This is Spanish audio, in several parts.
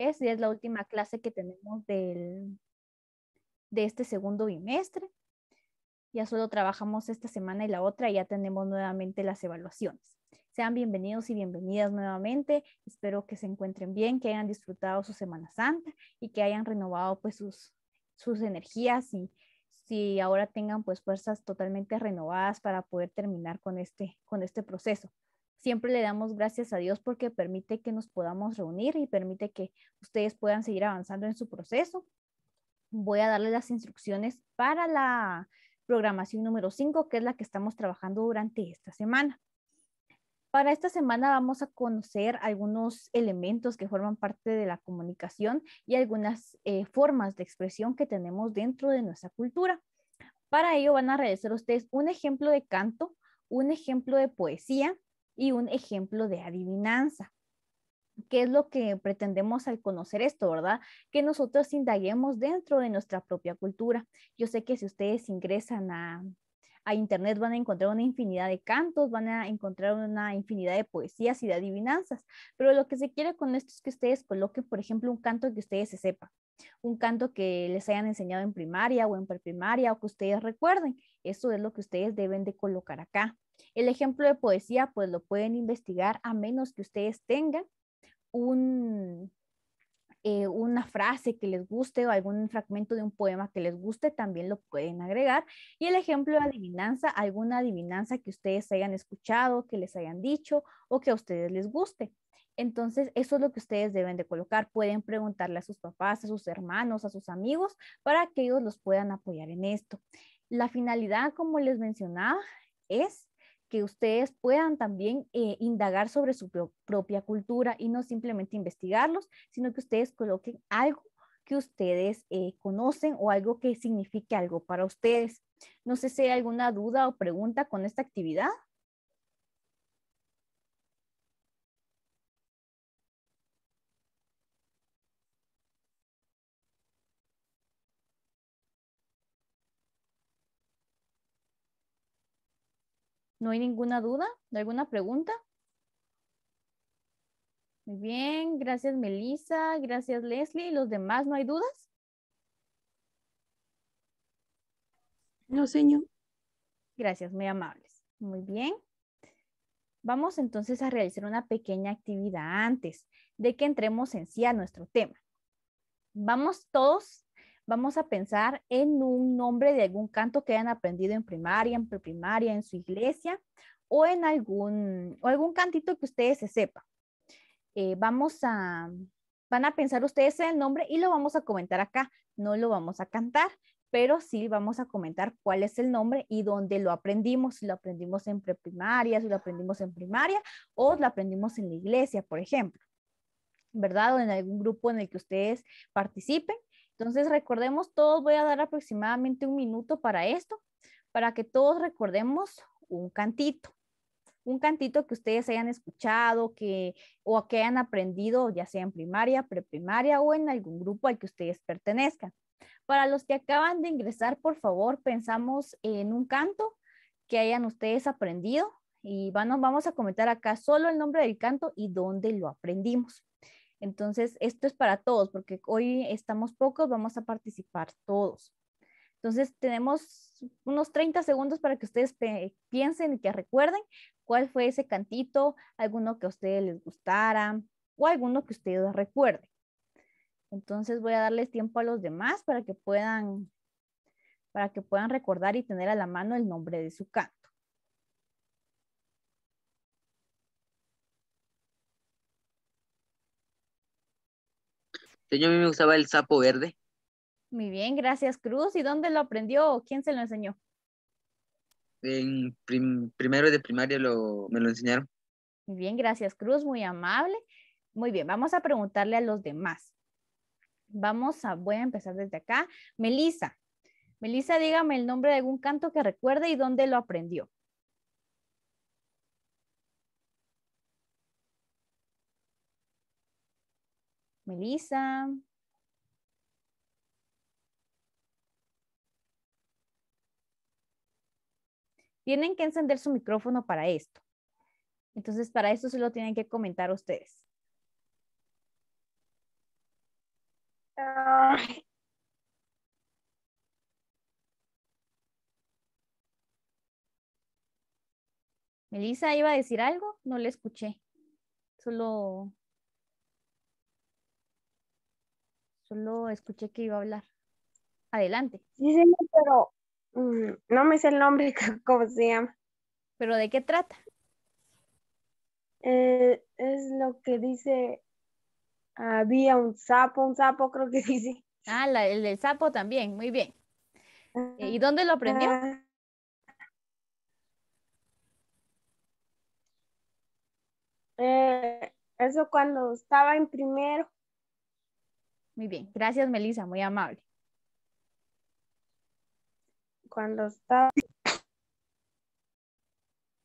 es, es la última clase que tenemos de este segundo bimestre. Ya solo trabajamos esta semana y la otra y ya tenemos nuevamente las evaluaciones. Sean bienvenidos y bienvenidas nuevamente. Espero que se encuentren bien, que hayan disfrutado su Semana Santa y que hayan renovado pues sus, energías y si ahora tengan pues fuerzas totalmente renovadas para poder terminar con este, este proceso. Siempre le damos gracias a Dios porque permite que nos podamos reunir y permite que ustedes puedan seguir avanzando en su proceso. Voy a darles las instrucciones para la programación número 5, que es la que estamos trabajando durante esta semana. Para esta semana vamos a conocer algunos elementos que forman parte de la comunicación y algunas eh, formas de expresión que tenemos dentro de nuestra cultura. Para ello van a realizar ustedes un ejemplo de canto, un ejemplo de poesía, y un ejemplo de adivinanza. ¿Qué es lo que pretendemos al conocer esto, verdad? Que nosotros indaguemos dentro de nuestra propia cultura. Yo sé que si ustedes ingresan a, a internet van a encontrar una infinidad de cantos, van a encontrar una infinidad de poesías y de adivinanzas, pero lo que se quiere con esto es que ustedes coloquen, por ejemplo, un canto que ustedes se sepan, un canto que les hayan enseñado en primaria o en preprimaria o que ustedes recuerden eso es lo que ustedes deben de colocar acá. El ejemplo de poesía, pues lo pueden investigar a menos que ustedes tengan un, eh, una frase que les guste o algún fragmento de un poema que les guste, también lo pueden agregar. Y el ejemplo de adivinanza, alguna adivinanza que ustedes hayan escuchado, que les hayan dicho o que a ustedes les guste. Entonces, eso es lo que ustedes deben de colocar. Pueden preguntarle a sus papás, a sus hermanos, a sus amigos, para que ellos los puedan apoyar en esto. La finalidad, como les mencionaba, es que ustedes puedan también eh, indagar sobre su propia cultura y no simplemente investigarlos, sino que ustedes coloquen algo que ustedes eh, conocen o algo que signifique algo para ustedes. No sé si hay alguna duda o pregunta con esta actividad. ¿No hay ninguna duda? hay alguna pregunta? Muy bien, gracias Melissa, gracias Leslie. ¿Y los demás no hay dudas? No, señor. Gracias, muy amables. Muy bien. Vamos entonces a realizar una pequeña actividad antes de que entremos en sí a nuestro tema. Vamos todos vamos a pensar en un nombre de algún canto que hayan aprendido en primaria, en preprimaria, en su iglesia o en algún, algún cantito que ustedes se sepan. Eh, vamos a, van a pensar ustedes en el nombre y lo vamos a comentar acá. No lo vamos a cantar, pero sí vamos a comentar cuál es el nombre y dónde lo aprendimos, si lo aprendimos en preprimaria, si lo aprendimos en primaria o lo aprendimos en la iglesia, por ejemplo, ¿verdad? O en algún grupo en el que ustedes participen. Entonces, recordemos todos, voy a dar aproximadamente un minuto para esto, para que todos recordemos un cantito. Un cantito que ustedes hayan escuchado que, o que hayan aprendido, ya sea en primaria, preprimaria o en algún grupo al que ustedes pertenezcan. Para los que acaban de ingresar, por favor, pensamos en un canto que hayan ustedes aprendido y vamos, vamos a comentar acá solo el nombre del canto y dónde lo aprendimos. Entonces, esto es para todos, porque hoy estamos pocos, vamos a participar todos. Entonces, tenemos unos 30 segundos para que ustedes piensen y que recuerden cuál fue ese cantito, alguno que a ustedes les gustara o alguno que ustedes recuerden. Entonces, voy a darles tiempo a los demás para que puedan para que puedan recordar y tener a la mano el nombre de su canto. yo a mí me gustaba el sapo verde. Muy bien, gracias Cruz. ¿Y dónde lo aprendió o quién se lo enseñó? En primero de primaria me lo enseñaron. Muy bien, gracias Cruz, muy amable. Muy bien, vamos a preguntarle a los demás. Vamos a, voy a empezar desde acá. Melisa, Melisa, dígame el nombre de algún canto que recuerde y dónde lo aprendió. Melissa. Tienen que encender su micrófono para esto. Entonces, para esto se lo tienen que comentar ustedes. ¿Melisa Melissa iba a decir algo, no le escuché. Solo Solo escuché que iba a hablar. Adelante. Sí, sí, pero mm, no me sé el nombre, ¿cómo se llama? ¿Pero de qué trata? Eh, es lo que dice, había un sapo, un sapo creo que dice. Ah, el del sapo también, muy bien. Eh, ¿Y dónde lo aprendió? Ah. Eh, eso cuando estaba en primero. Muy bien, gracias Melisa. muy amable. Cuando está...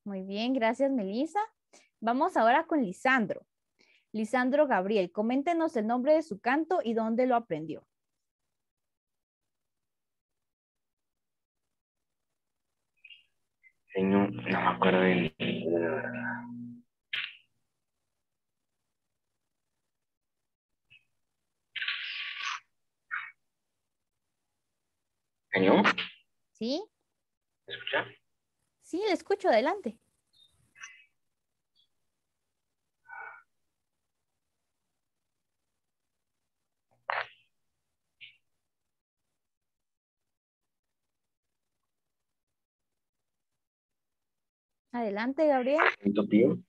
Muy bien, gracias Melisa. Vamos ahora con Lisandro. Lisandro Gabriel, coméntenos el nombre de su canto y dónde lo aprendió. no me acuerdo de Año. ¿Sí? ¿Me escucha? Sí, le escucho, adelante. Adelante, Gabriel.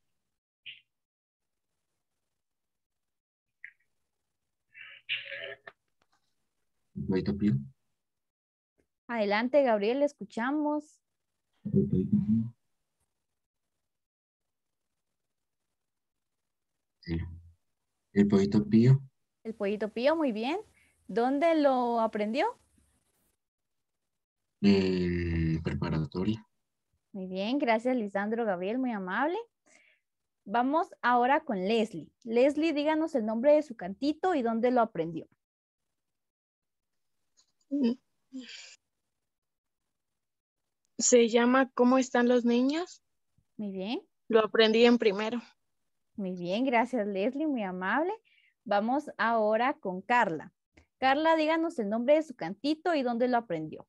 Right up Adelante, Gabriel, escuchamos. El pollito pío. El pollito pío, muy bien. ¿Dónde lo aprendió? En preparatoria. Muy bien, gracias Lisandro Gabriel, muy amable. Vamos ahora con Leslie. Leslie, díganos el nombre de su cantito y dónde lo aprendió. Se llama ¿Cómo están los niños? Muy bien. Lo aprendí en primero. Muy bien, gracias Leslie, muy amable. Vamos ahora con Carla. Carla, díganos el nombre de su cantito y dónde lo aprendió.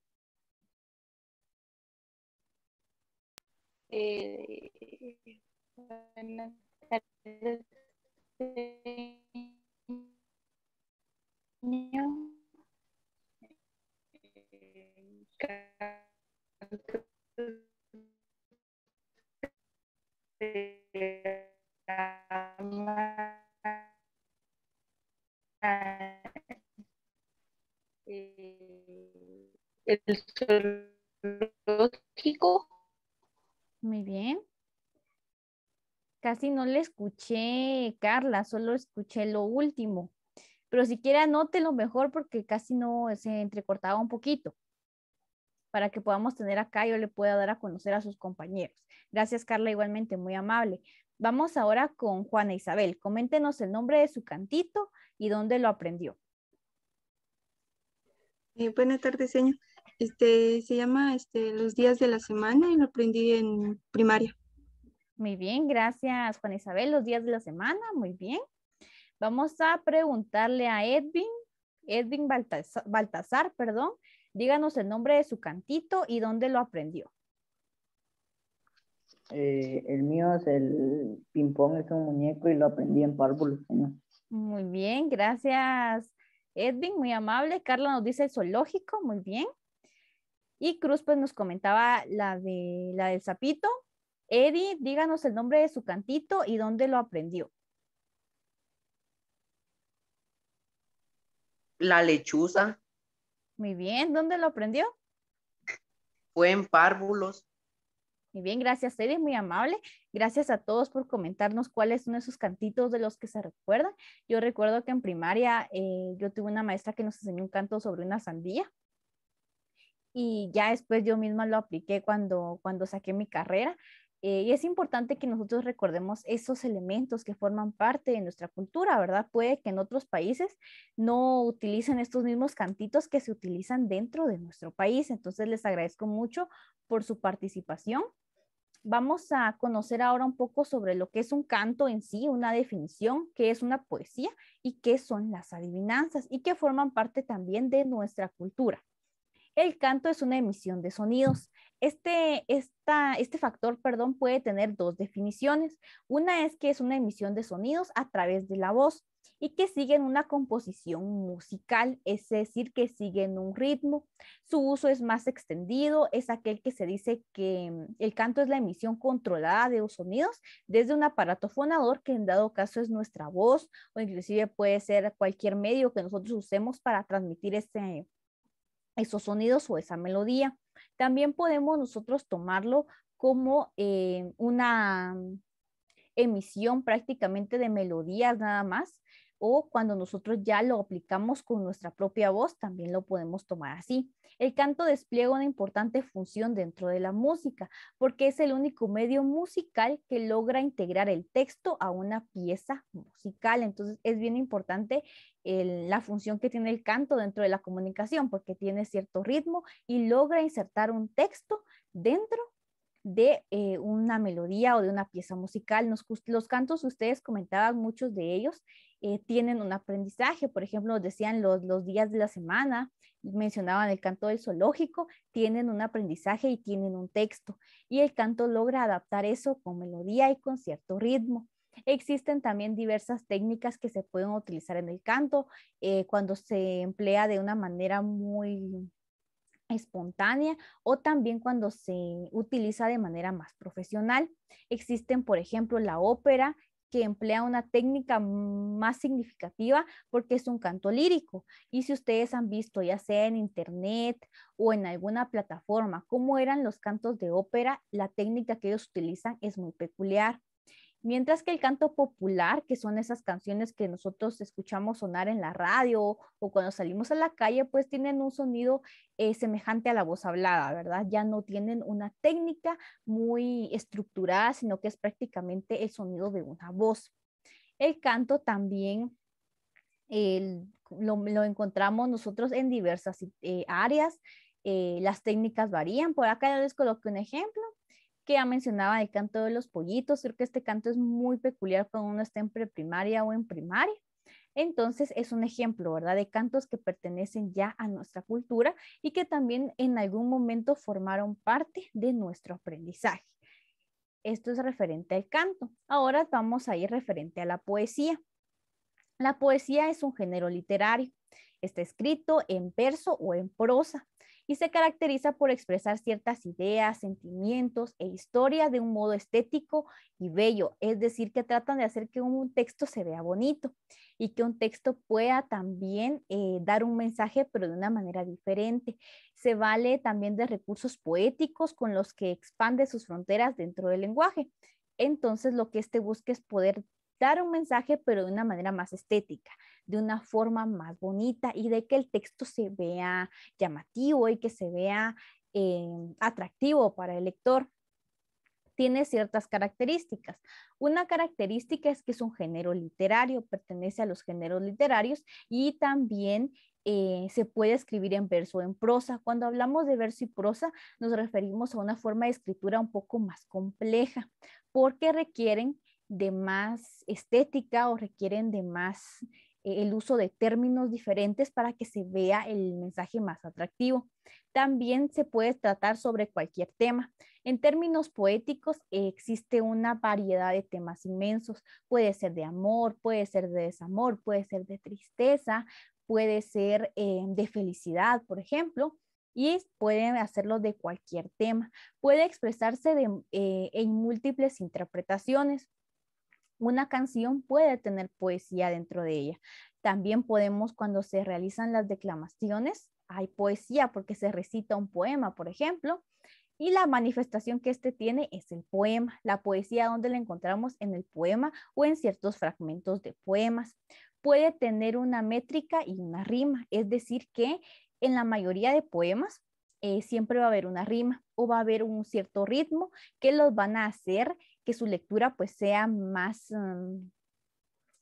Eh, el zoológico. Muy bien. Casi no le escuché, Carla, solo escuché lo último. Pero si siquiera anótelo mejor porque casi no se entrecortaba un poquito para que podamos tener acá, y yo le pueda dar a conocer a sus compañeros. Gracias, Carla, igualmente muy amable. Vamos ahora con Juana Isabel. Coméntenos el nombre de su cantito y dónde lo aprendió. Eh, buenas tardes, señor. Este, se llama este, Los días de la semana y lo aprendí en primaria. Muy bien, gracias Juana Isabel. Los días de la semana, muy bien. Vamos a preguntarle a Edwin, Edwin Baltasar, Baltazar perdón, Díganos el nombre de su cantito y dónde lo aprendió. Eh, el mío es el ping-pong, es un muñeco y lo aprendí en señor. Muy bien, gracias Edwin, muy amable. Carla nos dice el zoológico, muy bien. Y Cruz pues nos comentaba la, de, la del sapito. Eddie, díganos el nombre de su cantito y dónde lo aprendió. La lechuza. Muy bien, ¿dónde lo aprendió? Fue en párvulos. Muy bien, gracias, Eddie, muy amable. Gracias a todos por comentarnos cuáles son esos cantitos de los que se recuerdan. Yo recuerdo que en primaria eh, yo tuve una maestra que nos enseñó un canto sobre una sandía y ya después yo misma lo apliqué cuando, cuando saqué mi carrera. Eh, y es importante que nosotros recordemos esos elementos que forman parte de nuestra cultura, ¿verdad? Puede que en otros países no utilicen estos mismos cantitos que se utilizan dentro de nuestro país. Entonces les agradezco mucho por su participación. Vamos a conocer ahora un poco sobre lo que es un canto en sí, una definición, qué es una poesía y qué son las adivinanzas y que forman parte también de nuestra cultura. El canto es una emisión de sonidos. Este, este factor perdón, puede tener dos definiciones. Una es que es una emisión de sonidos a través de la voz y que siguen una composición musical, es decir, que siguen un ritmo. Su uso es más extendido, es aquel que se dice que mm, el canto es la emisión controlada de los sonidos desde un aparato fonador, que en dado caso es nuestra voz o inclusive puede ser cualquier medio que nosotros usemos para transmitir ese esos sonidos o esa melodía. También podemos nosotros tomarlo como eh, una mm, emisión prácticamente de melodías nada más, o cuando nosotros ya lo aplicamos con nuestra propia voz, también lo podemos tomar así. El canto despliega una importante función dentro de la música, porque es el único medio musical que logra integrar el texto a una pieza musical. Entonces es bien importante la función que tiene el canto dentro de la comunicación, porque tiene cierto ritmo y logra insertar un texto dentro de eh, una melodía o de una pieza musical. los cantos, ustedes comentaban muchos de ellos, eh, tienen un aprendizaje. Por ejemplo, decían los, días de la semana, mencionaban el canto del zoológico, tienen un aprendizaje y tienen un texto. Y el canto logra adaptar eso con melodía y con cierto ritmo. Existen también diversas técnicas que se pueden utilizar en el canto eh, cuando se emplea de una manera muy espontánea o también cuando se utiliza de manera más profesional. Existen, por ejemplo, la ópera, que emplea una técnica más significativa porque es un canto lírico. Y si ustedes han visto, ya sea en internet o en alguna plataforma, cómo eran los cantos de ópera, la técnica que ellos utilizan es muy peculiar. Mientras que el canto popular, que son esas canciones que nosotros escuchamos sonar en la radio o cuando salimos a la calle, pues tienen un sonido eh, semejante a la voz hablada, ¿verdad? Ya no tienen una técnica muy estructurada, sino que es prácticamente el sonido de una voz. El canto también lo, encontramos nosotros en diversas eh, áreas. Eh, las técnicas varían. Por acá les coloqué un ejemplo que ya mencionaba el canto de los pollitos. Creo que este canto es muy peculiar cuando uno está en preprimaria o en primaria. Entonces es un ejemplo, ¿verdad? De cantos que pertenecen ya a nuestra cultura y que también en algún momento formaron parte de nuestro aprendizaje. Esto es referente al canto. Ahora vamos a ir referente a la poesía. La poesía es un género literario. Está escrito en verso o en prosa y se caracteriza por expresar ciertas ideas, sentimientos e historia de un modo estético y bello, es decir, que tratan de hacer que un texto se vea bonito y que un texto pueda también eh, dar un mensaje, pero de una manera diferente. Se vale también de recursos poéticos con los que expande sus fronteras dentro del lenguaje. Entonces, lo que este busca es poder dar un mensaje, pero de una manera más estética, de una forma más bonita y de que el texto se vea llamativo y que se vea em, atractivo para el lector. Tiene ciertas características. Una característica es que es un género literario, pertenece a los géneros literarios y también eh, se puede escribir en verso o en prosa. Cuando hablamos de verso y prosa, nos referimos a una forma de escritura un poco más compleja, porque requieren de más estética o requieren de más eh, el uso de términos diferentes para que se vea el mensaje más atractivo. También se puede tratar sobre cualquier tema. En términos poéticos existe una variedad de temas inmensos. Puede ser de amor, puede ser de desamor, puede ser de tristeza, puede ser eh, de felicidad, por ejemplo y pueden hacerlo de cualquier tema. Puede expresarse eh, en múltiples interpretaciones una canción puede tener poesía dentro de ella. También podemos, cuando se realizan las declamaciones, hay poesía porque se recita un poema, por ejemplo, y la manifestación que éste tiene es el poema, la poesía donde la encontramos en el poema o en ciertos fragmentos de poemas. Puede tener una métrica y una rima, es decir, que en la mayoría de poemas eh, siempre va a haber una rima o va a haber un cierto ritmo que los van a hacer que su lectura pues sea más em,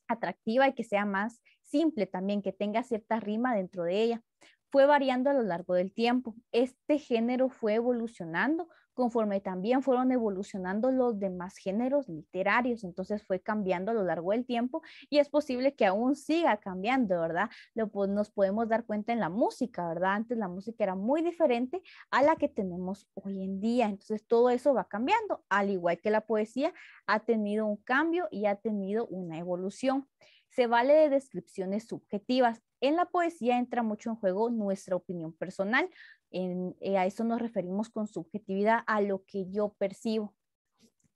atractiva y que sea más simple también, que tenga cierta rima dentro de ella. Fue variando a lo largo del tiempo. Este género fue evolucionando conforme también fueron evolucionando los demás géneros literarios. Entonces fue cambiando a lo largo del tiempo y es posible que aún siga cambiando, ¿verdad? Lo, pues, nos podemos dar cuenta en la música, ¿verdad? Antes la música era muy diferente a la que tenemos hoy en día. Entonces todo eso va cambiando, al igual que la poesía ha tenido un cambio y ha tenido una evolución. Se vale de descripciones subjetivas. En la poesía entra mucho en juego nuestra opinión personal, eh, a eso nos referimos con subjetividad, a lo que yo percibo,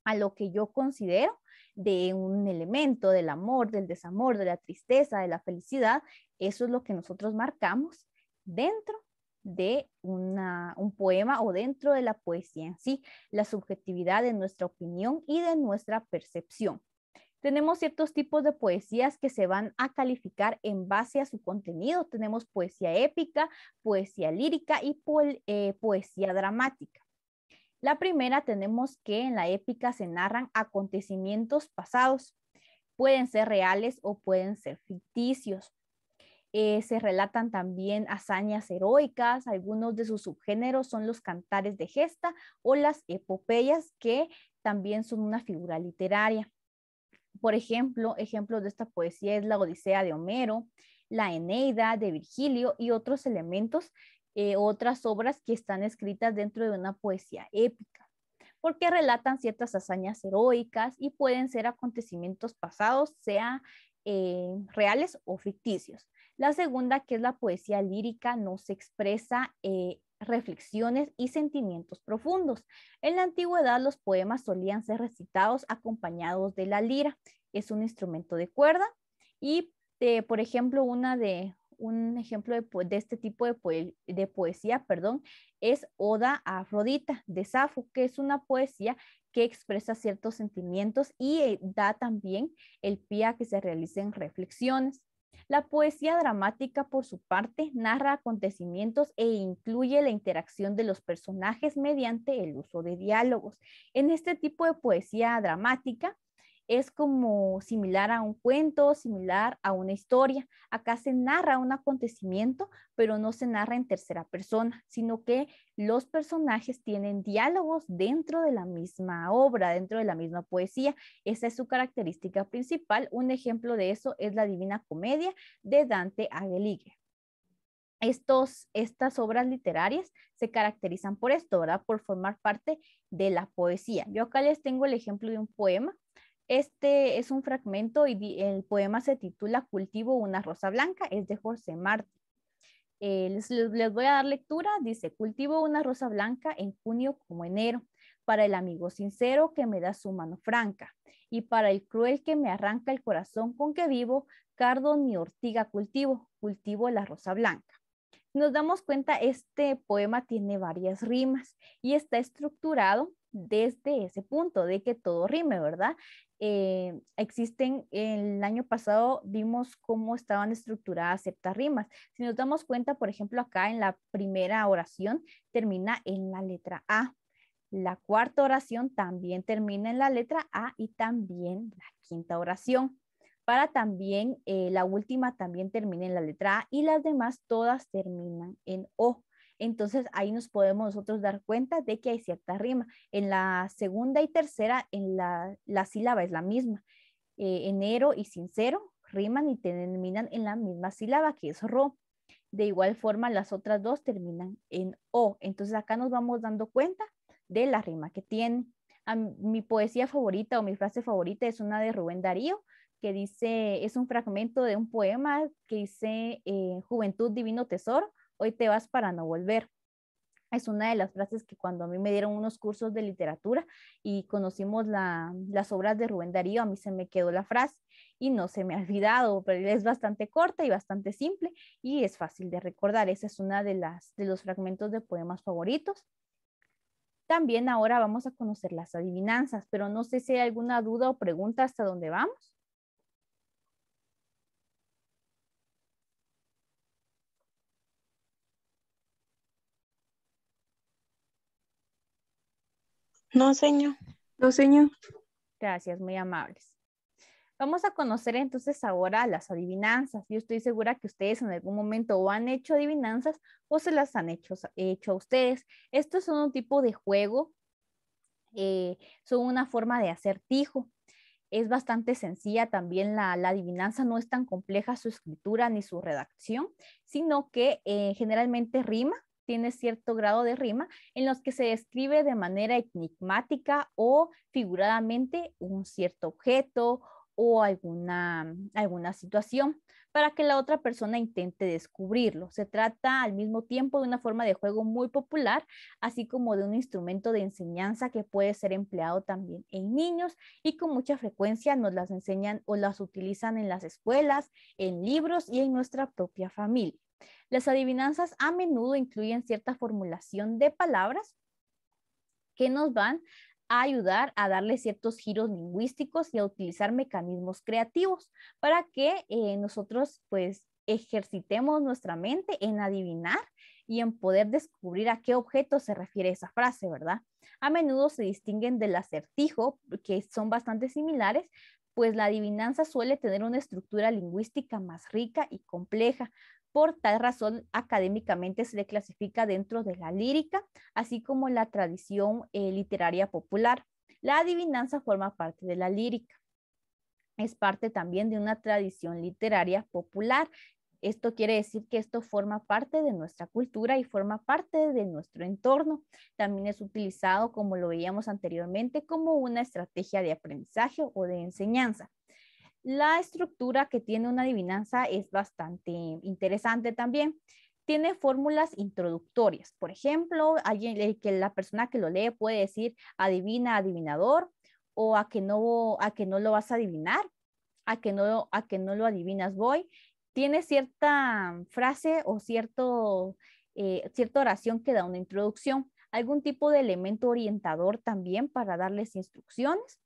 a lo que yo considero de un elemento, del amor, del desamor, de la tristeza, de la felicidad. Eso es lo que nosotros marcamos dentro de un poema o dentro de la poesía en sí, la subjetividad de nuestra opinión y de nuestra percepción. Tenemos ciertos tipos de poesías que se van a calificar en base a su contenido. Tenemos poesía épica, poesía lírica y eh, poesía dramática. La primera tenemos que en la épica se narran acontecimientos pasados. Pueden ser reales o pueden ser ficticios. Eh, se relatan también hazañas heroicas, algunos de sus subgéneros son los cantares de gesta o las epopeyas, que también son una figura literaria. Por ejemplo, ejemplos de esta poesía es la Odisea de Homero, la Eneida de Virgilio y otros elementos, eh, otras obras que están escritas dentro de una poesía épica porque relatan ciertas hazañas heroicas y pueden ser acontecimientos pasados, sea eh, reales o ficticios. La segunda, que es la poesía lírica, no se expresa eh, reflexiones y sentimientos profundos. En la antigüedad los poemas solían ser recitados acompañados de la lira. Es un instrumento de cuerda y, eh, por ejemplo, una de, un ejemplo de, este tipo de, poesía perdón, es Oda a Afrodita de Safo, que es una poesía que expresa ciertos sentimientos y eh, da también el pie a que se realicen reflexiones. La poesía dramática, por su parte, narra acontecimientos e incluye la interacción de los personajes mediante el uso de diálogos. En este tipo de poesía dramática, es como similar a un cuento, similar a una historia. Acá se narra un acontecimiento, pero no se narra en tercera persona, sino que los personajes tienen diálogos dentro de la misma obra, dentro de la misma poesía. Esa es su característica principal. Un ejemplo de eso es la Divina Comedia de Dante Alighieri estas obras literarias se caracterizan por esto, ¿verdad? Por formar parte de la poesía. Yo acá les tengo el ejemplo de un poema este es un fragmento y el poema se titula Cultivo una rosa blanca, es de José Martí. Eh, les, les voy a dar lectura, dice, cultivo una rosa blanca en junio como enero, para el amigo sincero que me da su mano franca, y para el cruel que me arranca el corazón con que vivo, cardo ni ortiga cultivo, cultivo la rosa blanca nos damos cuenta, este poema tiene varias rimas y está estructurado desde ese punto de que todo rime, ¿verdad? Eh, existen, el año pasado vimos cómo estaban estructuradas ciertas rimas. Si nos damos cuenta, por ejemplo, acá en la primera oración termina en la letra A. La cuarta oración también termina en la letra A y también la quinta oración. Para también, eh, la última también termina en la letra A y las demás todas terminan en O. Entonces ahí nos podemos nosotros dar cuenta de que hay cierta rima. En la segunda y tercera, en la, la sílaba es la misma. Eh, enero y sincero riman y terminan en la misma sílaba que es ro. De igual forma, las otras dos terminan en o. Entonces acá nos vamos dando cuenta de la rima que tiene. mi poesía favorita o mi frase favorita es una de Rubén Darío, que dice, es un fragmento de un poema que dice, eh, Juventud Divino Tesoro, hoy te vas para no volver. Es una de las frases que cuando a mí me dieron unos cursos de literatura y conocimos las obras de Rubén Darío, a mí se me quedó la frase y no se me ha olvidado, pero es bastante corta y bastante simple y es fácil de recordar. Esa es una de, las, de los fragmentos de poemas favoritos. También ahora vamos a conocer las adivinanzas, pero no sé si hay alguna duda o pregunta hasta dónde vamos. No, señor. No, señor. Gracias, muy amables. Vamos a conocer entonces ahora las adivinanzas. Yo estoy segura que ustedes en algún momento o han hecho adivinanzas o se las han hecho, a ustedes. esto son un tipo de juego, eh, son una forma de acertijo. Es bastante sencilla también la, adivinanza, no es tan compleja su escritura ni su redacción, sino que eh, generalmente rima tiene cierto grado de rima, en los que se describe de manera enigmática o figuradamente un cierto objeto o alguna, alguna situación para que la otra persona intente descubrirlo. Se trata al mismo tiempo de una forma de juego muy popular, así como de un instrumento de enseñanza que puede ser empleado también en niños y con mucha frecuencia nos las enseñan o las utilizan en las escuelas, en libros y en nuestra propia familia. Las adivinanzas a menudo incluyen cierta formulación de palabras que nos van a ayudar a darle ciertos giros lingüísticos y a utilizar mecanismos creativos para que eh, nosotros pues ejercitemos nuestra mente en adivinar y en poder descubrir a qué objeto se refiere esa frase, ¿verdad? A menudo se distinguen del acertijo, que son bastante similares, pues la adivinanza suele tener una estructura lingüística más rica y compleja, por tal razón, académicamente se le clasifica dentro de la lírica, así como la tradición eh, literaria popular. La adivinanza forma parte de la lírica. Es parte también de una tradición literaria popular. Esto quiere decir que esto forma parte de nuestra cultura y forma parte de nuestro entorno. También es utilizado, como lo veíamos anteriormente, como una estrategia de aprendizaje o de enseñanza. La estructura que tiene una adivinanza es bastante interesante también. Tiene fórmulas introductorias. Por ejemplo, alguien, que la persona que lo lee puede decir adivina, adivinador, o a que no, a que no lo vas a adivinar, a que no, a que no lo adivinas voy. Tiene cierta frase o cierto, eh, cierta oración que da una introducción algún tipo de elemento orientador también para darles instrucciones.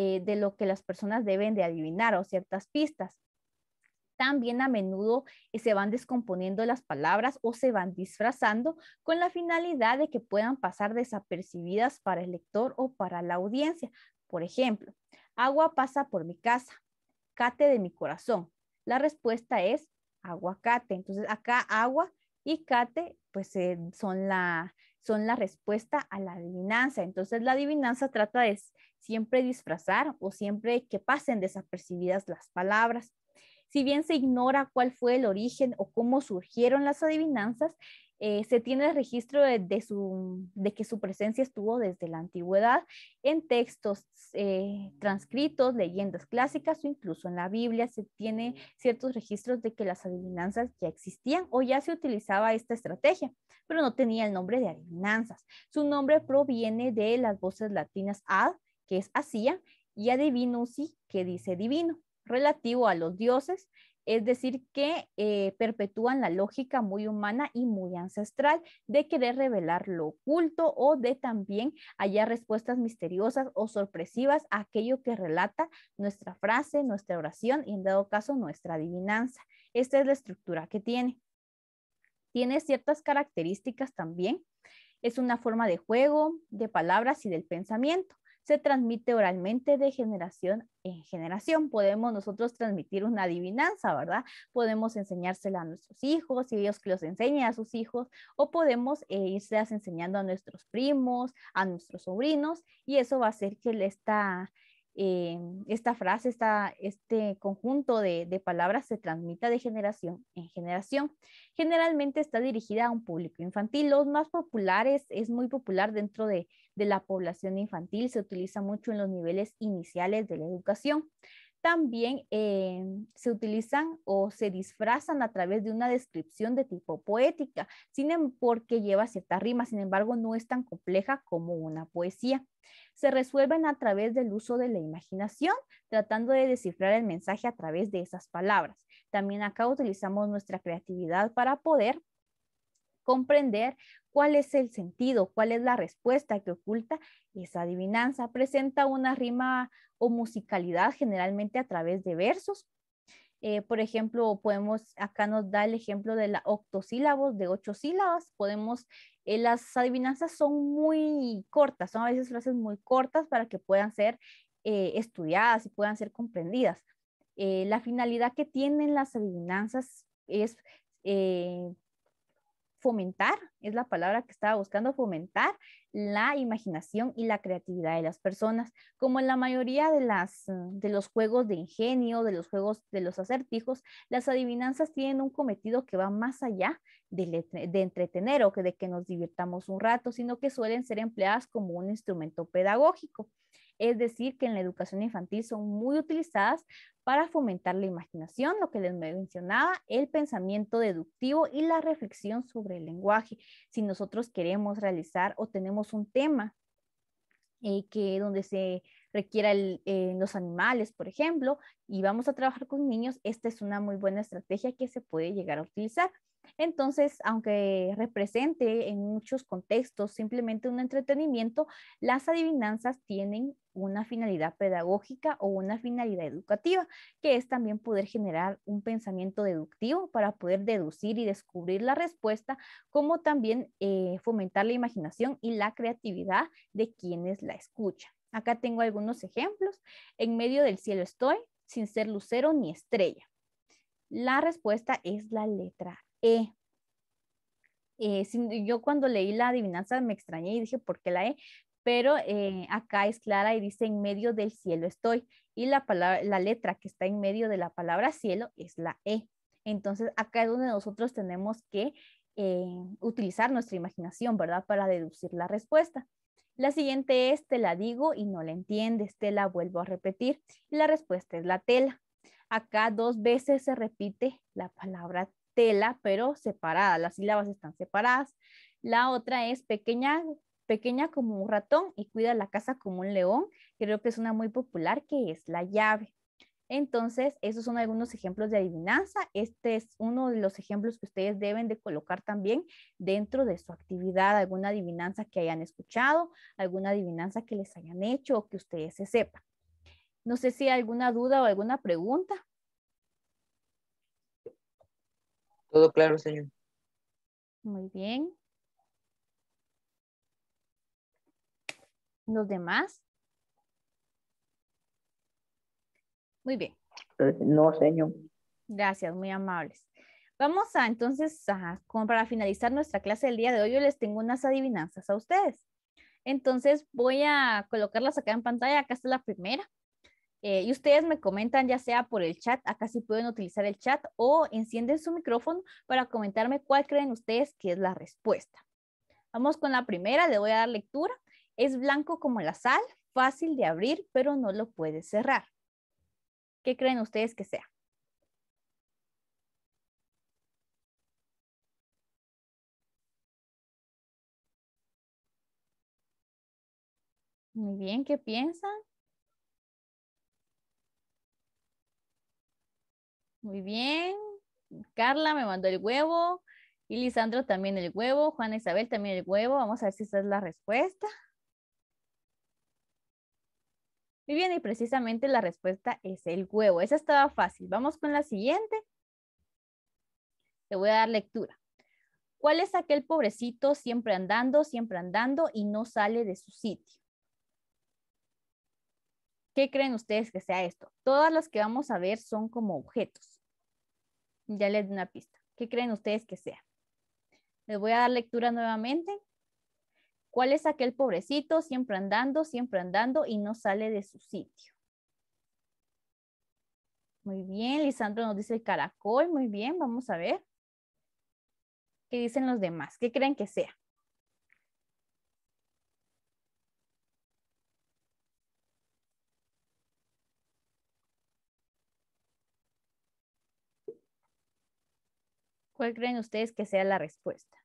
Eh, de lo que las personas deben de adivinar o ciertas pistas. También a menudo eh, se van descomponiendo las palabras o se van disfrazando con la finalidad de que puedan pasar desapercibidas para el lector o para la audiencia. Por ejemplo, agua pasa por mi casa, cate de mi corazón. La respuesta es aguacate. Entonces acá agua y cate pues eh, son la, son la respuesta a la adivinanza. Entonces la adivinanza trata de siempre disfrazar o siempre que pasen desapercibidas las palabras. Si bien se ignora cuál fue el origen o cómo surgieron las adivinanzas, eh, se tiene registro de, que su presencia estuvo desde la antigüedad en textos eh, transcritos, leyendas clásicas o incluso en la Biblia se tiene ciertos registros de que las adivinanzas ya existían o ya se utilizaba esta estrategia, pero no tenía el nombre de adivinanzas. Su nombre proviene de las voces latinas ad, que es hacía, y adivinusi, que dice divino, relativo a los dioses es decir, que eh, perpetúan la lógica muy humana y muy ancestral de querer revelar lo oculto o de también hallar respuestas misteriosas o sorpresivas a aquello que relata nuestra frase, nuestra oración y en dado caso nuestra adivinanza. Esta es la estructura que tiene. Tiene ciertas características también. Es una forma de juego, de palabras y del pensamiento se transmite oralmente de generación en generación. Podemos nosotros transmitir una adivinanza, ¿verdad? Podemos enseñársela a nuestros hijos y ellos que los enseñen a sus hijos, o podemos eh, irse enseñando a nuestros primos, a nuestros sobrinos, y eso va a hacer que está... Eh, esta frase, esta, este conjunto de, palabras se transmita de generación en generación. Generalmente está dirigida a un público infantil. Los más populares es muy popular dentro de, de la población infantil, se utiliza mucho en los niveles iniciales de la educación también em, se utilizan o se disfrazan a través de una descripción de tipo poética, sin em, porque lleva cierta rima, sin embargo no es tan compleja como una poesía. Se resuelven a través del uso de la imaginación, tratando de descifrar el mensaje a través de esas palabras. También acá utilizamos nuestra creatividad para poder comprender cuál es el sentido, cuál es la respuesta que oculta esa adivinanza. Presenta una rima o musicalidad generalmente a través de versos. Eh, por ejemplo, podemos, acá nos da el ejemplo de la octosílabos, de ocho sílabas. Podemos, eh, las adivinanzas son muy cortas, son a veces frases muy cortas para que puedan ser eh, estudiadas y puedan ser comprendidas. la finalidad que tienen las adivinanzas es fomentar, es la palabra que estaba buscando, fomentar la imaginación y la creatividad de las personas, como en la mayoría de, las, de los juegos de ingenio, de los juegos de los acertijos, las adivinanzas tienen un cometido que va más allá de, de entretener o que de que nos divirtamos un rato, sino que suelen ser empleadas como un instrumento pedagógico. Es decir, que en la educación infantil son muy utilizadas para fomentar la imaginación, lo que les mencionaba, el pensamiento deductivo y la reflexión sobre el lenguaje. Si nosotros queremos realizar o tenemos un tema eh, que donde se requiera eh, los animales, por ejemplo, y vamos a trabajar con niños, esta es una muy buena estrategia que se puede llegar a utilizar. Entonces, aunque represente en muchos contextos simplemente un entretenimiento, las adivinanzas tienen una finalidad pedagógica o una finalidad educativa, que es también poder generar un pensamiento deductivo para poder deducir y descubrir la respuesta, como también eh, fomentar la imaginación y la creatividad de quienes la escuchan. Acá tengo algunos ejemplos. En medio del cielo estoy, sin ser lucero ni estrella. La respuesta es la letra e. Eh, yo cuando leí la adivinanza me extrañé y dije, ¿por qué la E? Pero eh, acá es clara y dice, en medio del cielo estoy. Y la, palabra, la letra que está en medio de la palabra cielo es la E. Entonces, acá es donde nosotros tenemos que eh, utilizar nuestra imaginación, ¿verdad? Para deducir la respuesta. La siguiente es, te la digo y no la entiendes, te la vuelvo a repetir. Y la respuesta es la tela. Acá dos veces se repite la palabra tela, pero separada, las sílabas están separadas. La otra es pequeña, pequeña como un ratón y cuida la casa como un león. Creo que es una muy popular que es la llave. Entonces, esos son algunos ejemplos de adivinanza. Este es uno de los ejemplos que ustedes deben de colocar también dentro de su actividad, alguna adivinanza que hayan escuchado, alguna adivinanza que les hayan hecho o que ustedes se sepan. No sé si hay alguna duda o alguna pregunta. Todo claro, señor. Muy bien. ¿Los demás? Muy bien. Eh, no, señor. Gracias, muy amables. Vamos a entonces, como para finalizar nuestra clase del día de hoy, yo les tengo unas adivinanzas a ustedes. Entonces voy a colocarlas acá en pantalla. Acá está la primera. Eh, y ustedes me comentan ya sea por el chat, acá sí pueden utilizar el chat o encienden su micrófono para comentarme cuál creen ustedes que es la respuesta. Vamos con la primera, le voy a dar lectura. Es blanco como la sal, fácil de abrir, pero no lo puede cerrar. ¿Qué creen ustedes que sea? Muy bien, ¿qué piensan? Muy bien. Carla me mandó el huevo. Y Lisandro también el huevo. Juana Isabel también el huevo. Vamos a ver si esa es la respuesta. Muy bien, y precisamente la respuesta es el huevo. Esa estaba fácil. Vamos con la siguiente. Te voy a dar lectura. ¿Cuál es aquel pobrecito siempre andando, siempre andando y no sale de su sitio? ¿Qué creen ustedes que sea esto? Todas las que vamos a ver son como objetos. Ya les di una pista. ¿Qué creen ustedes que sea? Les voy a dar lectura nuevamente. ¿Cuál es aquel pobrecito siempre andando, siempre andando y no sale de su sitio? Muy bien, Lisandro nos dice el caracol, muy bien, vamos a ver. ¿Qué dicen los demás? ¿Qué creen que sea? ¿Cuál creen ustedes que sea la respuesta?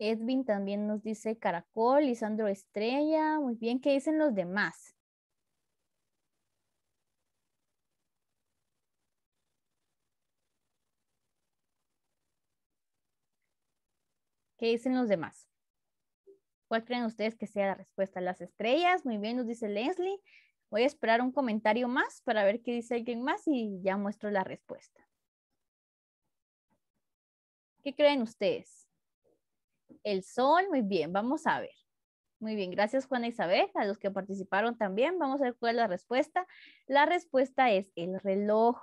Edwin también nos dice Caracol, Lisandro Estrella. Muy bien, ¿qué dicen los demás? ¿Qué dicen los demás? ¿Cuál creen ustedes que sea la respuesta? Las estrellas, muy bien, nos dice Leslie. Voy a esperar un comentario más para ver qué dice alguien más y ya muestro la respuesta. ¿Qué creen ustedes? El sol, muy bien, vamos a ver. Muy bien, gracias Juana Isabel, a los que participaron también. Vamos a ver cuál es la respuesta. La respuesta es el reloj.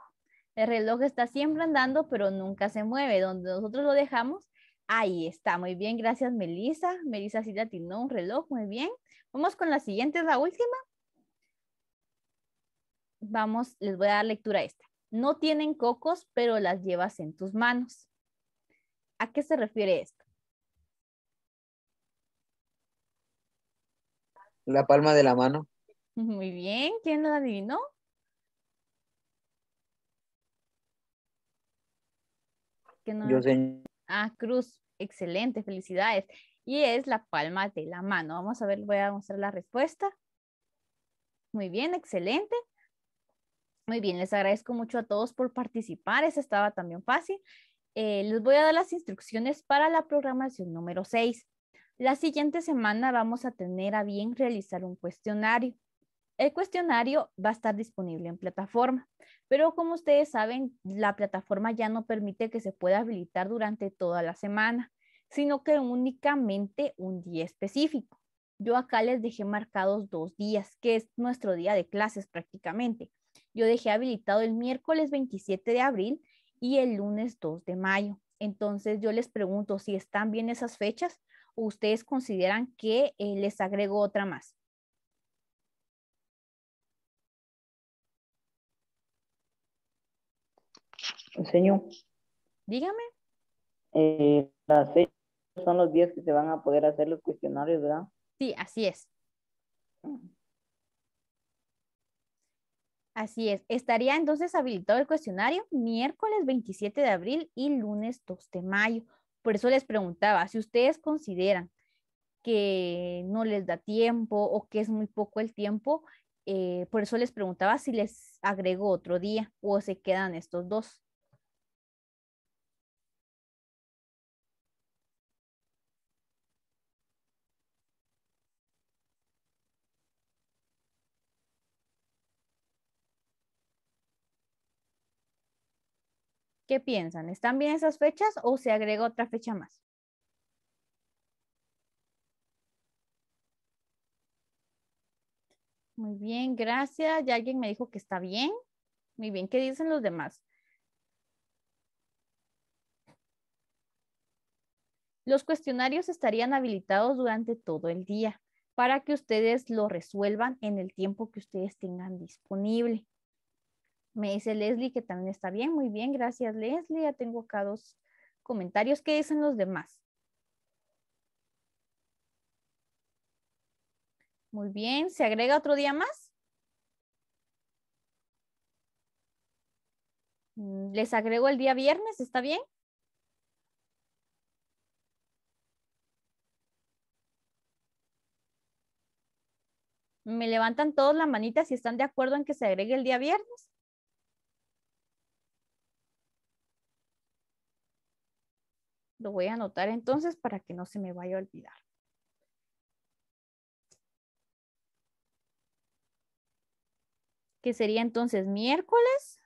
El reloj está siempre andando, pero nunca se mueve. Donde nosotros lo dejamos, Ahí está, muy bien, gracias Melissa. Melissa sí atinó un reloj, muy bien. Vamos con la siguiente, la última. Vamos, les voy a dar lectura a esta. No tienen cocos, pero las llevas en tus manos. ¿A qué se refiere esto? La palma de la mano. Muy bien, ¿quién lo adivinó? Yo, sé... Ah, cruz, excelente, felicidades. Y es la palma de la mano. Vamos a ver, voy a mostrar la respuesta. Muy bien, excelente. Muy bien, les agradezco mucho a todos por participar. Eso estaba también fácil. Eh, les voy a dar las instrucciones para la programación número 6. La siguiente semana vamos a tener a bien realizar un cuestionario. El cuestionario va a estar disponible en plataforma, pero como ustedes saben, la plataforma ya no permite que se pueda habilitar durante toda la semana, sino que únicamente un día específico. Yo acá les dejé marcados dos días, que es nuestro día de clases prácticamente. Yo dejé habilitado el miércoles 27 de abril y el lunes 2 de mayo. Entonces yo les pregunto si están bien esas fechas o ustedes consideran que eh, les agrego otra más. Señor. Dígame. Eh, las son los días que se van a poder hacer los cuestionarios, ¿verdad? Sí, así es. Así es. Estaría entonces habilitado el cuestionario miércoles 27 de abril y lunes 2 de mayo. Por eso les preguntaba, si ustedes consideran que no les da tiempo o que es muy poco el tiempo, eh, por eso les preguntaba si les agregó otro día o se quedan estos dos. ¿Qué piensan? ¿Están bien esas fechas o se agrega otra fecha más? Muy bien, gracias. Ya alguien me dijo que está bien. Muy bien, ¿qué dicen los demás? Los cuestionarios estarían habilitados durante todo el día para que ustedes lo resuelvan en el tiempo que ustedes tengan disponible. Me dice Leslie que también está bien, muy bien, gracias Leslie. Ya tengo acá dos comentarios. ¿Qué dicen los demás? Muy bien, ¿se agrega otro día más? Mm, Les agrego el día viernes, ¿está bien? Me levantan todos las manitas si están de acuerdo en que se agregue el día viernes. Lo voy a anotar entonces para que no se me vaya a olvidar. Que sería entonces miércoles,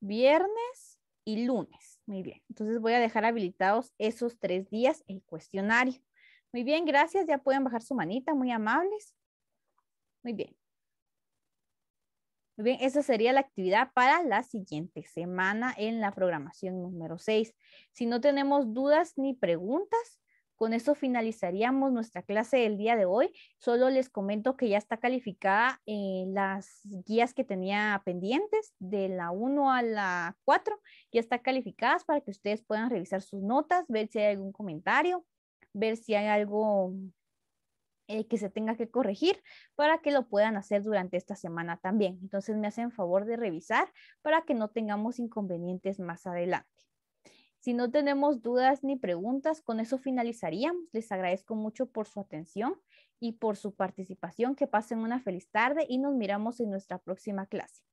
viernes y lunes. Muy bien. Entonces voy a dejar habilitados esos tres días el cuestionario. Muy bien, gracias. Ya pueden bajar su manita, muy amables. Muy bien. Muy bien, esa sería la actividad para la siguiente semana en la programación número 6. Si no tenemos dudas ni preguntas, con eso finalizaríamos nuestra clase del día de hoy. Solo les comento que ya está calificada las guías que tenía pendientes de la 1 a la 4. Ya está calificadas para que ustedes puedan revisar sus notas, ver si hay algún comentario, ver si hay algo eh, que se tenga que corregir para que lo puedan hacer durante esta semana también. Entonces me hacen favor de revisar para que no tengamos inconvenientes más adelante. Si no tenemos dudas ni preguntas, con eso finalizaríamos. Les agradezco mucho por su atención y por su participación. Que pasen una feliz tarde y nos miramos en nuestra próxima clase.